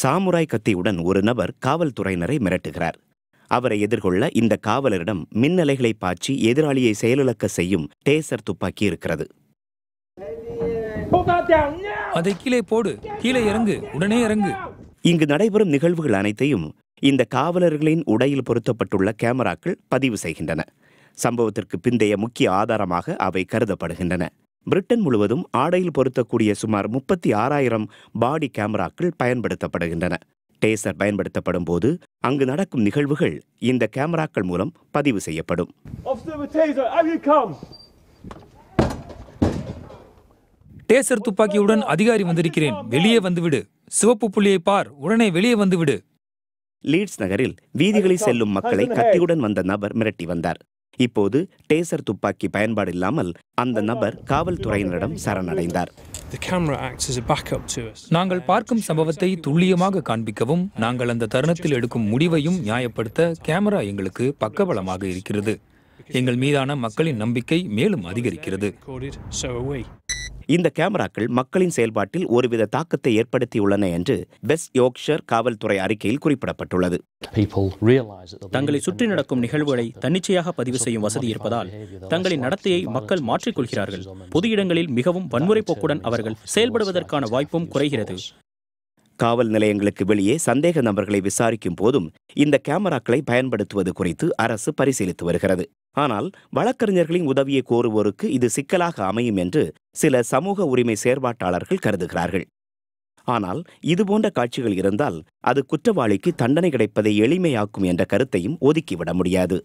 samurai கத்தியுடன் ஒரு நபர் காவல்துறையினரை மிரட்டுகிறார் அவரை எதிர்கொள்ள இந்த காவலரிடம் மின்னலைகளை பாய்ச்சி எதிராளியை செயலிழக்க செய்யும் டேசர் துப்பாக்கி இருக்கிறது அதை கீழே போடு கீழே இறங்கு உடனே இறங்கு இங்கு நடைபெறும் நிகழ்வுகள் அனைத்தையும் இந்த காவலர்களின் உடையில் பொருத்தப்பட்டுள்ள கேமராக்கள் பதிவு செய்கின்றன சம்பவத்திற்கு பிந்தைய முக்கிய ஆதாரமாக அவை கருதப்படுகின்றன பிரிட்டன் முழுவதும் ஆடையில் பொருத்தக்கூடிய சுமார் முப்பத்தி ஆறாயிரம் பாடி கேமராக்கள் பயன்படுத்தப்படுகின்றன டேசர் பயன்படுத்தப்படும் போது அங்கு நடக்கும் நிகழ்வுகள் இந்த கேமராக்கள் மூலம் பதிவு செய்யப்படும் டேசர் துப்பாக்கியுடன் அதிகாரி வந்திருக்கிறேன் வெளியே வந்துவிடு சிவப்பு புள்ளியை பார் உடனே வெளியே வந்துவிடு லீட்ஸ் நகரில் வீதிகளில் செல்லும் மக்களை கத்தியுடன் வந்த நபர் மிரட்டி வந்தார் இப்போது டேசர் துப்பாக்கி பயன்பாடு இல்லாமல் அந்த நபர் காவல்துறையினரிடம் சரணடைந்தார் நாங்கள் பார்க்கும் சம்பவத்தை துல்லியமாக காண்பிக்கவும் நாங்கள் அந்த தருணத்தில் எடுக்கும் முடிவையும் நியாயப்படுத்த கேமரா எங்களுக்கு பக்கபலமாக இருக்கிறது எங்கள் மீதான மக்களின் நம்பிக்கை மேலும் அதிகரிக்கிறது இந்த கேமராக்கள் மக்களின் செயல்பாட்டில் ஒருவித தாக்கத்தை ஏற்படுத்தியுள்ளன என்று வெஸ்ட் யோக்ஷர் காவல்துறை அறிக்கையில் குறிப்பிடப்பட்டுள்ளது தங்களை சுற்றி நடக்கும் நிகழ்வுகளை தன்னிச்சையாக பதிவு செய்யும் வசதி இருப்பதால் தங்களின் நடத்தையை மக்கள் மாற்றிக்கொள்கிறார்கள் பொது இடங்களில் மிகவும் வன்முறை போக்குடன் அவர்கள் செயல்படுவதற்கான வாய்ப்பும் குறைகிறது காவல் நிலையங்களுக்கு வெளியே சந்தேக நபர்களை விசாரிக்கும் போதும் இந்த கேமராக்களை பயன்படுத்துவது குறித்து அரசு பரிசீலித்து வருகிறது ஆனால் வழக்கறிஞர்களின் உதவியை கோருவோருக்கு இது சிக்கலாக அமையும் என்று சில சமூக உரிமை செயற்பாட்டாளர்கள் கருதுகிறார்கள் ஆனால் இதுபோன்ற காட்சிகள் இருந்தால் அது குற்றவாளிக்கு தண்டனை கிடைப்பதை எளிமையாக்கும் என்ற கருத்தையும் ஒதுக்கிவிட முடியாது